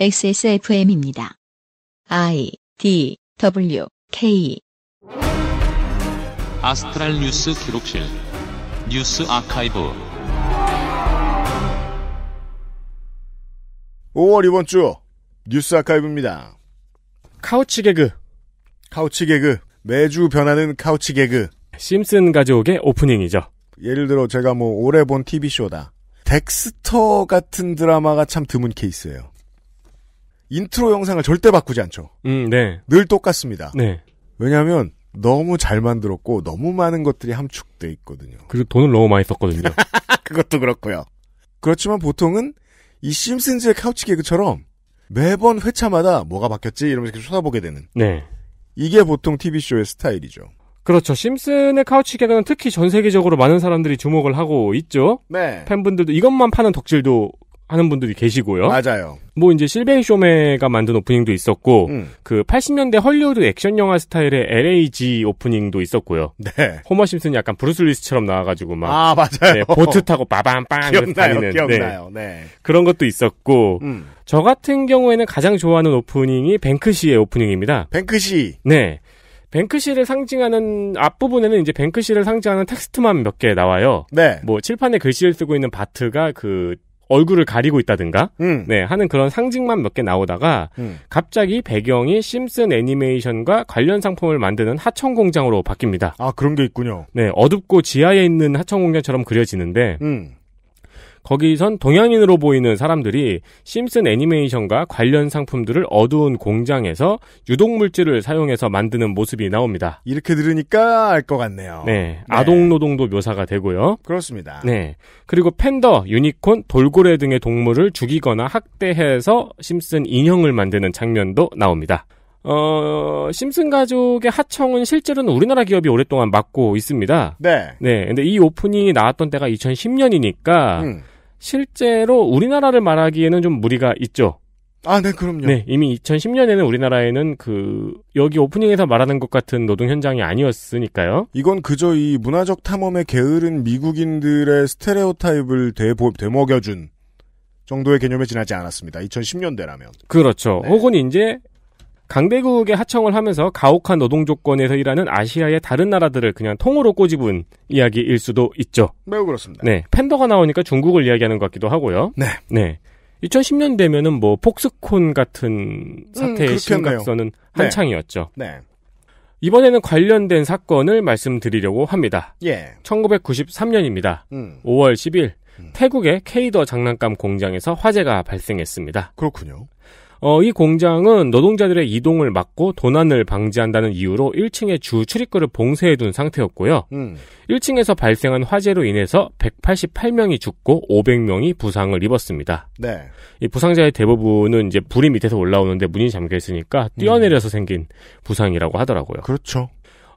XSFM입니다. I D W K 아스트랄 뉴스 기록실 뉴스 아카이브 5월 이번 주 뉴스 아카이브입니다. 카우치 개그 카우치 개그 매주 변하는 카우치 개그 심슨 가족의 오프닝이죠. 예를 들어 제가 뭐 올해 본 TV쇼다. 덱스터 같은 드라마가 참 드문 케이스예요. 인트로 영상을 절대 바꾸지 않죠. 음, 네. 늘 똑같습니다. 네. 왜냐하면 너무 잘 만들었고 너무 많은 것들이 함축돼 있거든요. 그리고 돈을 너무 많이 썼거든요. 그것도 그렇고요. 그렇지만 보통은 이 심슨즈의 카우치 개그처럼 매번 회차마다 뭐가 바뀌었지 이러면서 계속 쳐다보게 되는. 네. 이게 보통 TV 쇼의 스타일이죠. 그렇죠. 심슨의 카우치 개그는 특히 전 세계적으로 많은 사람들이 주목을 하고 있죠. 네. 팬분들도 이것만 파는 덕질도 하는 분들이 계시고요. 맞아요. 뭐 이제 실뱅 쇼메가 만든 오프닝도 있었고 음. 그 80년대 헐리우드 액션 영화 스타일의 LAG 오프닝도 있었고요. 네. 호머 심슨이 약간 브루스 리스처럼 나와가지고 막 아, 맞아요. 네, 보트 타고 빠밤빵 기억나요, 는 네. 기억나요. 네. 네. 그런 것도 있었고 음. 저 같은 경우에는 가장 좋아하는 오프닝이 뱅크시의 오프닝입니다. 뱅크시. 네. 뱅크시를 상징하는 앞부분에는 이제 뱅크시를 상징하는 텍스트만 몇 개 나와요. 네. 뭐 칠판에 글씨를 쓰고 있는 바트가 그 얼굴을 가리고 있다든가 음. 네 하는 그런 상징만 몇 개 나오다가 음. 갑자기 배경이 심슨 애니메이션과 관련 상품을 만드는 하청 공장으로 바뀝니다. 아 그런 게 있군요. 네 어둡고 지하에 있는 하청 공장처럼 그려지는데 음. 거기선 동양인으로 보이는 사람들이 심슨 애니메이션과 관련 상품들을 어두운 공장에서 유독물질을 사용해서 만드는 모습이 나옵니다. 이렇게 들으니까 알 것 같네요. 네. 네. 아동노동도 묘사가 되고요. 그렇습니다. 네. 그리고 팬더, 유니콘, 돌고래 등의 동물을 죽이거나 학대해서 심슨 인형을 만드는 장면도 나옵니다. 어, 심슨 가족의 하청은 실제로는 우리나라 기업이 오랫동안 맡고 있습니다. 네. 네. 근데 이 오픈이 나왔던 때가 2010년이니까, 음. 실제로 우리나라를 말하기에는 좀 무리가 있죠. 아, 네, 그럼요. 네, 이미 2010년에는 우리나라에는 그 여기 오프닝에서 말하는 것 같은 노동 현장이 아니었으니까요. 이건 그저 이 문화적 탐험에 게으른 미국인들의 스테레오타입을 대보, 대먹여준 정도의 개념에 지나지 않았습니다. 2010년대라면. 그렇죠. 네. 혹은 이제 강대국의 하청을 하면서 가혹한 노동 조건에서 일하는 아시아의 다른 나라들을 그냥 통으로 꼬집은 이야기일 수도 있죠. 매우 그렇습니다. 네. 팬더가 나오니까 중국을 이야기하는 것 같기도 하고요. 네. 네. 2010년 되면은 뭐 폭스콘 같은 음, 사태의 음, 심각선은 네. 한창이었죠. 네. 네. 이번에는 관련된 사건을 말씀드리려고 합니다. 예. 1993년입니다. 음. 5월 10일 음. 태국의 케이더 장난감 공장에서 화재가 발생했습니다. 그렇군요. 어, 이 공장은 노동자들의 이동을 막고 도난을 방지한다는 이유로 1층에 주 출입구를 봉쇄해둔 상태였고요. 음. 1층에서 발생한 화재로 인해서 188명이 죽고 500명이 부상을 입었습니다. 네. 이 부상자의 대부분은 이제 불이 밑에서 올라오는데 문이 잠겨 있으니까 뛰어내려서 음. 생긴 부상이라고 하더라고요. 그렇죠.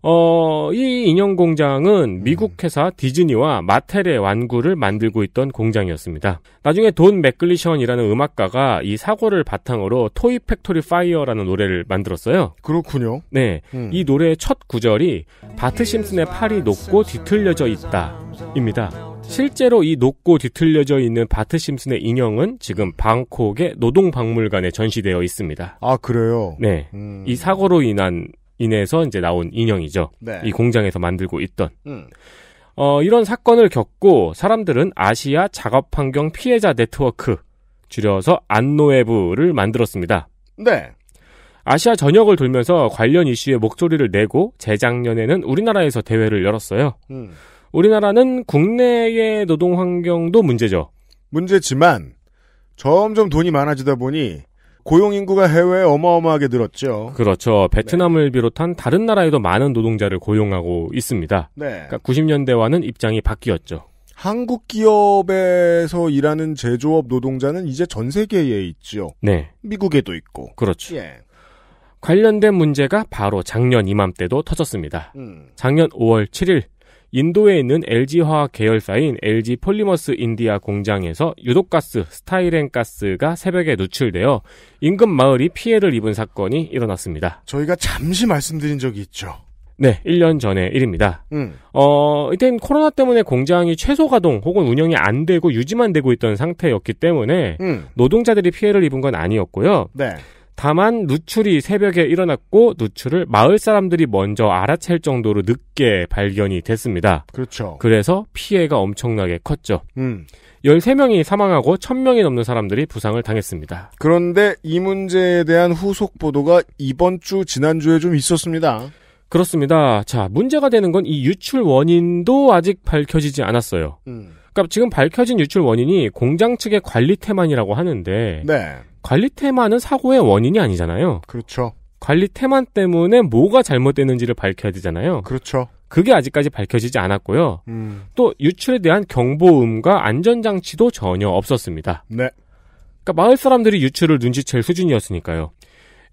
어, 이 인형 공장은 음. 미국 회사 디즈니와 마텔의 완구를 만들고 있던 공장이었습니다. 나중에 돈 맥글리션이라는 음악가가 이 사고를 바탕으로 토이 팩토리 파이어라는 노래를 만들었어요. 그렇군요. 네. 음. 이 노래의 첫 구절이 바트 심슨의 팔이 높고 뒤틀려져 있다. 입니다. 실제로 이 높고 뒤틀려져 있는 바트 심슨의 인형은 지금 방콕의 노동박물관에 전시되어 있습니다. 아, 그래요? 네. 음. 이 사고로 인한 인해서 이제 나온 인형이죠. 네. 이 공장에서 만들고 있던. 음. 어, 이런 사건을 겪고 사람들은 아시아 작업 환경 피해자 네트워크, 줄여서 안노에브를 만들었습니다. 네. 아시아 전역을 돌면서 관련 이슈의 목소리를 내고 재작년에는 우리나라에서 대회를 열었어요. 음. 우리나라는 국내의 노동 환경도 문제죠. 문제지만 점점 돈이 많아지다 보니 고용 인구가 해외에 어마어마하게 늘었죠. 그렇죠. 베트남을 네. 비롯한 다른 나라에도 많은 노동자를 고용하고 있습니다. 네. 그러니까 90년대와는 입장이 바뀌었죠. 한국 기업에서 일하는 제조업 노동자는 이제 전 세계에 있죠. 네. 미국에도 있고. 그렇죠. 예. 관련된 문제가 바로 작년 이맘때도 터졌습니다. 음. 작년 5월 7일 인도에 있는 LG화학 계열사인 LG 폴리머스 인디아 공장에서 유독가스, 스타일앤가스가 새벽에 누출되어 인근 마을이 피해를 입은 사건이 일어났습니다. 저희가 잠시 말씀드린 적이 있죠. 네, 1년 전의 일입니다. 음. 어, 이땐 코로나 때문에 공장이 최소 가동 혹은 운영이 안 되고 유지만 되고 있던 상태였기 때문에 음. 노동자들이 피해를 입은 건 아니었고요. 네. 다만 누출이 새벽에 일어났고 누출을 마을 사람들이 먼저 알아챌 정도로 늦게 발견이 됐습니다. 그렇죠. 그래서 피해가 엄청나게 컸죠. 음. 13명이 사망하고 1000명이 넘는 사람들이 부상을 당했습니다. 그런데 이 문제에 대한 후속 보도가 이번 주 지난주에 좀 있었습니다. 그렇습니다. 자, 문제가 되는 건 이 유출 원인도 아직 밝혀지지 않았어요. 음. 그니까 지금 밝혀진 유출 원인이 공장 측의 관리 태만이라고 하는데 네. 관리 테마는 사고의 원인이 아니잖아요. 그렇죠. 관리 테만 때문에 뭐가 잘못됐는지를 밝혀야 되잖아요. 그렇죠. 그게 아직까지 밝혀지지 않았고요. 음. 또 유출에 대한 경보음과 안전장치도 전혀 없었습니다. 네. 그러니까 마을 사람들이 유출을 눈치챌 수준이었으니까요.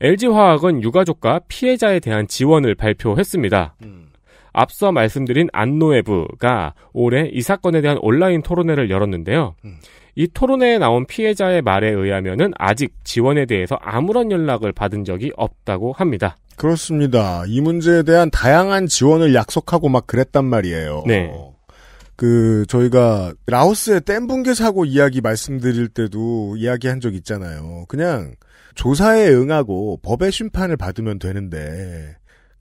LG화학은 유가족과 피해자에 대한 지원을 발표했습니다. 음. 앞서 말씀드린 안노에브가 올해 이 사건에 대한 온라인 토론회를 열었는데요. 음. 이 토론회에 나온 피해자의 말에 의하면은 아직 지원에 대해서 아무런 연락을 받은 적이 없다고 합니다. 그렇습니다. 이 문제에 대한 다양한 지원을 약속하고 막 그랬단 말이에요. 네. 그 저희가 라오스의 댐 붕괴 사고 이야기 말씀드릴 때도 이야기한 적 있잖아요. 그냥 조사에 응하고 법의 심판을 받으면 되는데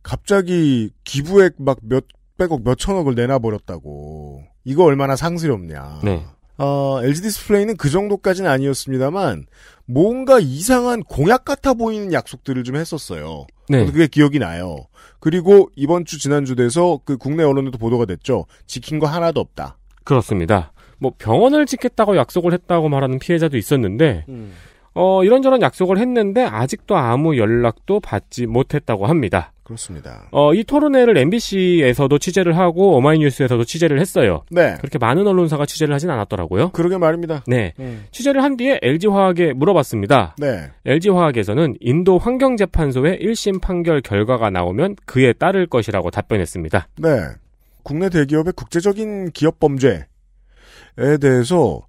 갑자기 기부액 막 몇백억 몇천억을 내놔버렸다고 이거 얼마나 상스럽냐. 네. 어, LG 디스플레이는 그 정도까지는 아니었습니다만 뭔가 이상한 공약 같아 보이는 약속들을 좀 했었어요. 네. 그게 기억이 나요. 그리고 이번 주 지난주 돼서 그 국내 언론에도 보도가 됐죠. 지킨 거 하나도 없다. 그렇습니다. 뭐 병원을 짓겠다고 약속을 했다고 말하는 피해자도 있었는데 음. 어, 이런저런 약속을 했는데 아직도 아무 연락도 받지 못했다고 합니다. 그렇습니다. 어, 이 토론회를 MBC에서도 취재를 하고 어마이뉴스에서도 취재를 했어요. 네. 그렇게 많은 언론사가 취재를 하진 않았더라고요. 그러게 말입니다. 네. 음. 취재를 한 뒤에 LG화학에 물어봤습니다. 네. LG화학에서는 인도 환경재판소의 1심 판결 결과가 나오면 그에 따를 것이라고 답변했습니다. 네. 국내 대기업의 국제적인 기업 범죄에 대해서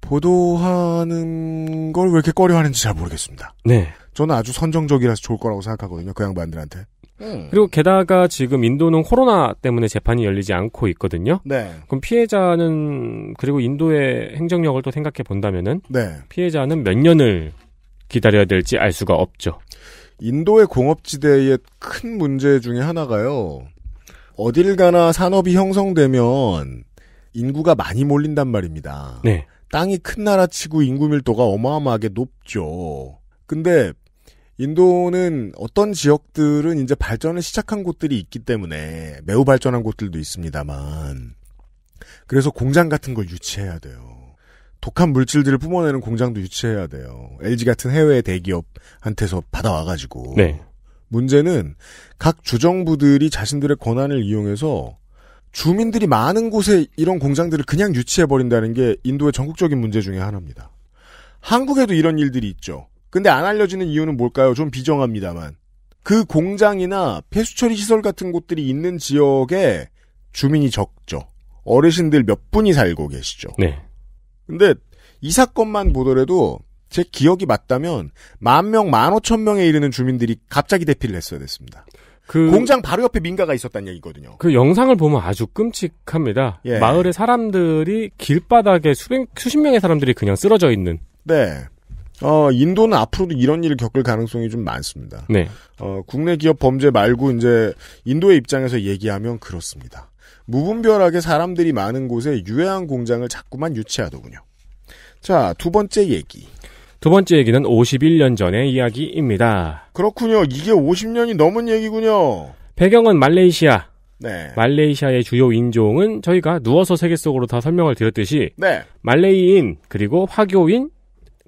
보도하는 걸 왜 이렇게 꺼려하는지 잘 모르겠습니다. 네. 저는 아주 선정적이라서 좋을 거라고 생각하거든요. 그 양반들한테. 음. 그리고 게다가 지금 인도는 코로나 때문에 재판이 열리지 않고 있거든요. 네. 그럼 피해자는 그리고 인도의 행정력을 또 생각해 본다면은 네. 피해자는 몇 년을 기다려야 될지 알 수가 없죠. 인도의 공업지대의 큰 문제 중에 하나가요. 어딜 가나 산업이 형성되면 인구가 많이 몰린단 말입니다. 네. 땅이 큰 나라치고 인구 밀도가 어마어마하게 높죠. 근데 인도는 어떤 지역들은 이제 발전을 시작한 곳들이 있기 때문에 매우 발전한 곳들도 있습니다만 그래서 공장 같은 걸 유치해야 돼요. 독한 물질들을 뿜어내는 공장도 유치해야 돼요. LG 같은 해외 대기업한테서 받아와가지고. 네. 문제는 각 주정부들이 자신들의 권한을 이용해서 주민들이 많은 곳에 이런 공장들을 그냥 유치해버린다는 게 인도의 전국적인 문제 중의 하나입니다. 한국에도 이런 일들이 있죠. 근데 안 알려지는 이유는 뭘까요? 좀 비정합니다만. 그 공장이나 폐수처리 시설 같은 곳들이 있는 지역에 주민이 적죠. 어르신들 몇 분이 살고 계시죠. 네. 근데 이 사건만 보더라도 제 기억이 맞다면 만 명, 만 오천 명에 이르는 주민들이 갑자기 대피를 했어야 됐습니다. 그 공장 바로 옆에 민가가 있었다는 얘기거든요. 그 영상을 보면 아주 끔찍합니다. 예. 마을의 사람들이 길바닥에 수백 수십 명의 사람들이 그냥 쓰러져 있는. 네. 어, 인도는 앞으로도 이런 일을 겪을 가능성이 좀 많습니다. 네. 어, 국내 기업 범죄 말고 이제 인도의 입장에서 얘기하면 그렇습니다. 무분별하게 사람들이 많은 곳에 유해한 공장을 자꾸만 유치하더군요. 자, 두 번째 얘기. 두 번째 얘기는 51년 전의 이야기입니다. 그렇군요. 이게 50년이 넘은 얘기군요. 배경은 말레이시아. 네. 말레이시아의 주요 인종은 저희가 누워서 세계 속으로 다 설명을 드렸듯이 네. 말레이인 그리고 화교인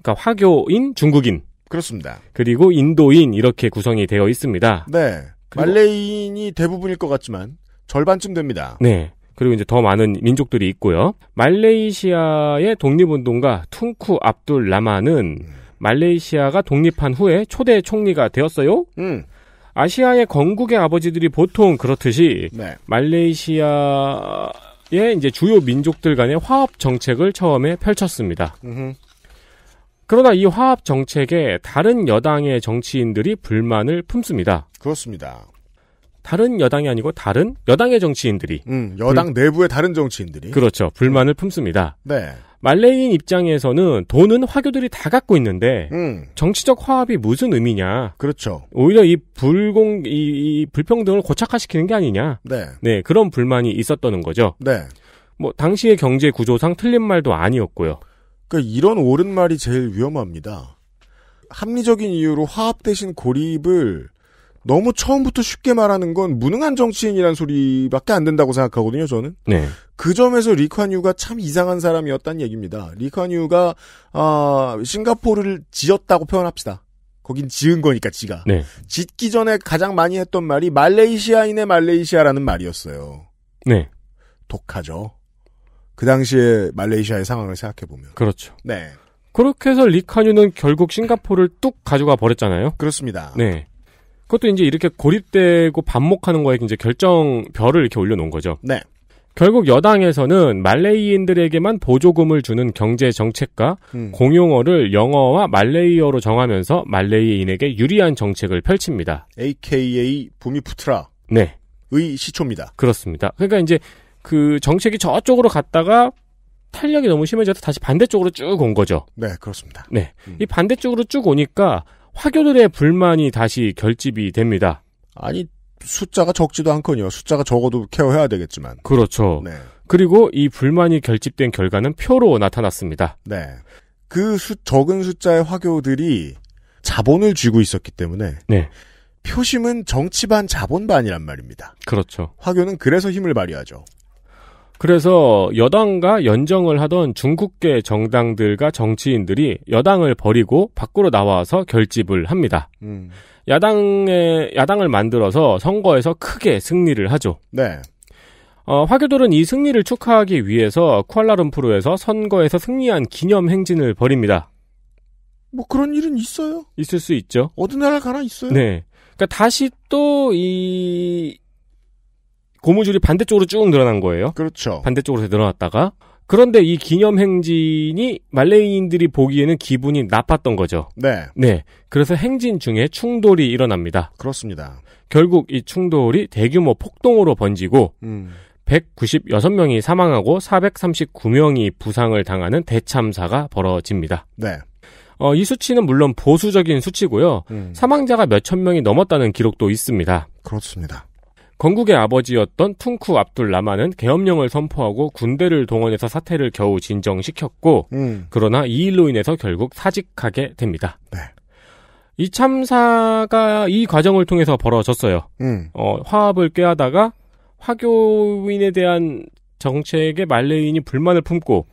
그러니까 화교인 중국인 그렇습니다. 그리고 인도인 이렇게 구성이 되어 있습니다. 네. 말레이인이 대부분일 것 같지만 절반쯤 됩니다. 네. 그리고 이제 더 많은 민족들이 있고요. 말레이시아의 독립운동가 퉁쿠 압둘 라마는 말레이시아가 독립한 후에 초대 총리가 되었어요. 음. 아시아의 건국의 아버지들이 보통 그렇듯이 네. 말레이시아의 이제 주요 민족들 간의 화합 정책을 처음에 펼쳤습니다. 음흠. 그러나 이 화합 정책에 다른 여당의 정치인들이 불만을 품습니다. 그렇습니다. 다른 여당이 아니고 다른 여당의 정치인들이 음, 여당 불... 내부의 다른 정치인들이 그렇죠 불만을 품습니다. 네. 말레이인 입장에서는 돈은 화교들이 다 갖고 있는데 음. 정치적 화합이 무슨 의미냐? 그렇죠. 오히려 이 불공 이, 이 불평등을 고착화시키는 게 아니냐? 네. 네 그런 불만이 있었다는 거죠. 네. 뭐 당시의 경제 구조상 틀린 말도 아니었고요. 그러니까 이런 옳은 말이 제일 위험합니다. 합리적인 이유로 화합 대신 고립을 너무 처음부터 쉽게 말하는 건 무능한 정치인이란 소리밖에 안 된다고 생각하거든요, 저는. 네. 그 점에서 리콴유가 참 이상한 사람이었단 얘기입니다. 리콴유가 아, 싱가포르를 지었다고 표현합시다. 거긴 지은 거니까 지가. 네. 짓기 전에 가장 많이 했던 말이 말레이시아인의 말레이시아라는 말이었어요. 네. 독하죠. 그 당시에 말레이시아의 상황을 생각해 보면. 그렇죠. 네. 그렇게 해서 리카뉴는 결국 싱가포르를 뚝 가져가 버렸잖아요. 그렇습니다. 네. 그것도 이제 이렇게 고립되고 반목하는 거에 이제 결정별을 이렇게 올려놓은 거죠. 네. 결국 여당에서는 말레이인들에게만 보조금을 주는 경제 정책과 음. 공용어를 영어와 말레이어로 정하면서 말레이인에게 유리한 정책을 펼칩니다. AKA 부미푸트라. 네. 의 시초입니다. 그렇습니다. 그러니까 이제 그 정책이 저쪽으로 갔다가 탄력이 너무 심해져서 다시 반대쪽으로 쭉 온 거죠. 네, 그렇습니다. 네. 음. 이 반대쪽으로 쭉 오니까 화교들의 불만이 다시 결집이 됩니다. 아니 숫자가 적지도 않거니요. 숫자가 적어도 케어해야 되겠지만. 그렇죠. 네. 그리고 이 불만이 결집된 결과는 표로 나타났습니다. 네. 그 수, 적은 숫자의 화교들이 자본을 쥐고 있었기 때문에 네. 표심은 정치반 자본반이란 말입니다. 그렇죠. 화교는 그래서 힘을 발휘하죠. 그래서 여당과 연정을 하던 중국계 정당들과 정치인들이 여당을 버리고 밖으로 나와서 결집을 합니다. 음. 야당의 야당을 만들어서 선거에서 크게 승리를 하죠. 네. 어, 화교들은 이 승리를 축하하기 위해서 쿠알라룸푸르에서 선거에서 승리한 기념 행진을 벌입니다. 뭐 그런 일은 있어요. 있을 수 있죠. 어느 나라 가나 있어요. 네. 그러니까 다시 또이 고무줄이 반대쪽으로 쭉 늘어난 거예요. 그렇죠. 반대쪽으로 늘어났다가 그런데 이 기념 행진이 말레이인들이 보기에는 기분이 나빴던 거죠. 네. 네. 그래서 행진 중에 충돌이 일어납니다. 그렇습니다. 결국 이 충돌이 대규모 폭동으로 번지고 음. 196명이 사망하고 439명이 부상을 당하는 대참사가 벌어집니다. 네. 어, 이 수치는 물론 보수적인 수치고요. 음. 사망자가 몇천 명이 넘었다는 기록도 있습니다. 그렇습니다. 건국의 아버지였던 퉁쿠 압둘 라마는 계엄령을 선포하고 군대를 동원해서 사태를 겨우 진정시켰고 음. 그러나 이 일로 인해서 결국 사직하게 됩니다. 네. 이 참사가 이 과정을 통해서 벌어졌어요. 음. 어, 화합을 꾀하다가 화교인에 대한 정책에 말레이인이 불만을 품고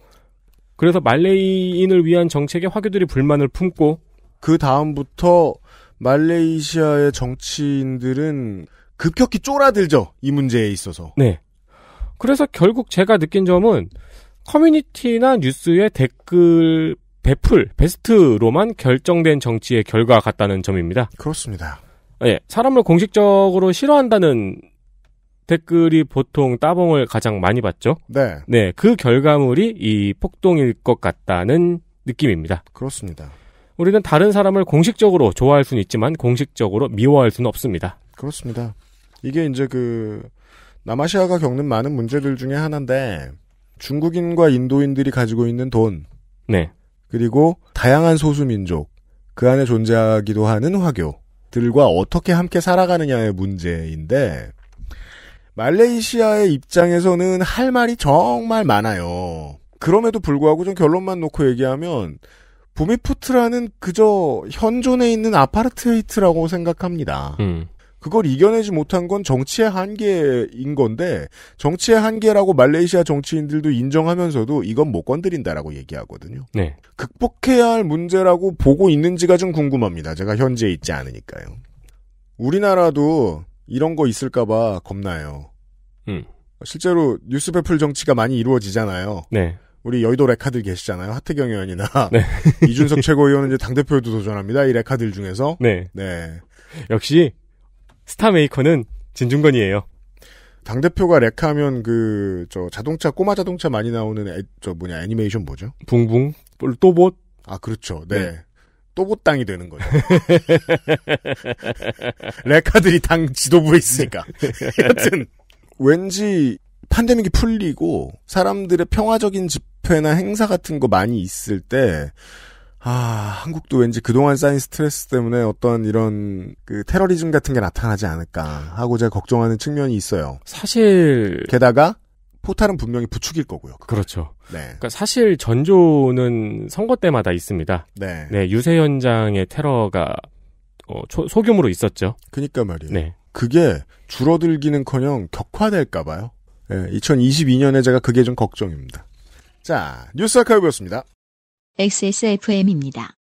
그래서 말레이인을 위한 정책에 화교들이 불만을 품고 그 다음부터 말레이시아의 정치인들은 급격히 쫄아들죠. 이 문제에 있어서. 네. 그래서 결국 제가 느낀 점은 커뮤니티나 뉴스의 댓글 베풀, 베스트로만 결정된 정치의 결과 같다는 점입니다. 그렇습니다. 예, 사람을 공식적으로 싫어한다는 댓글이 보통 따봉을 가장 많이 받죠. 네. 네, 그 결과물이 이 폭동일 것 같다는 느낌입니다. 그렇습니다. 우리는 다른 사람을 공식적으로 좋아할 수는 있지만 공식적으로 미워할 수는 없습니다. 그렇습니다. 이게 이제 그 남아시아가 겪는 많은 문제들 중에 하나인데 중국인과 인도인들이 가지고 있는 돈, 네. 그리고 다양한 소수 민족 그 안에 존재하기도 하는 화교들과 어떻게 함께 살아가느냐의 문제인데 말레이시아의 입장에서는 할 말이 정말 많아요. 그럼에도 불구하고 좀 결론만 놓고 얘기하면 부미푸트라는 그저 현존에 있는 아파르트헤이트라고 생각합니다. 음. 그걸 이겨내지 못한 건 정치의 한계인 건데 정치의 한계라고 말레이시아 정치인들도 인정하면서도 이건 못 건드린다라고 얘기하거든요. 네. 극복해야 할 문제라고 보고 있는지가 좀 궁금합니다. 제가 현재 있지 않으니까요. 우리나라도 이런 거 있을까봐 겁나요. 음. 실제로 뉴스 배풀 정치가 많이 이루어지잖아요. 네. 우리 여의도 레카들 계시잖아요. 하태경 의원이나 네. 이준석 최고위원은 이제 당 대표에도 도전합니다. 이 레카들 중에서 네. 네. 역시 스타메이커는 진중건이에요. 당대표가 렉하면 그, 저, 자동차, 꼬마 자동차 많이 나오는, 애, 저, 뭐냐, 애니메이션 뭐죠? 붕붕, 또봇. 아, 그렇죠. 네. 네. 또봇 땅이 되는 거죠. 렉카들이 당 지도부에 있으니까. 여튼, 왠지 판데믹이 풀리고, 사람들의 평화적인 집회나 행사 같은 거 많이 있을 때, 아, 한국도 왠지 그동안 쌓인 스트레스 때문에 어떤 이런 그 테러리즘 같은 게 나타나지 않을까 하고 제가 걱정하는 측면이 있어요. 사실 게다가 포탈은 분명히 부추길 거고요. 그걸. 그렇죠. 네. 그러니까 사실 전조는 선거 때마다 있습니다. 네. 네 유세 현장의 테러가 어, 초, 소규모로 있었죠. 그니까 말이에요. 네. 그게 줄어들기는커녕 격화될까 봐요. 네, 2022년에 제가 그게 좀 걱정입니다. 자, 뉴스 아카이브였습니다. XSFM입니다.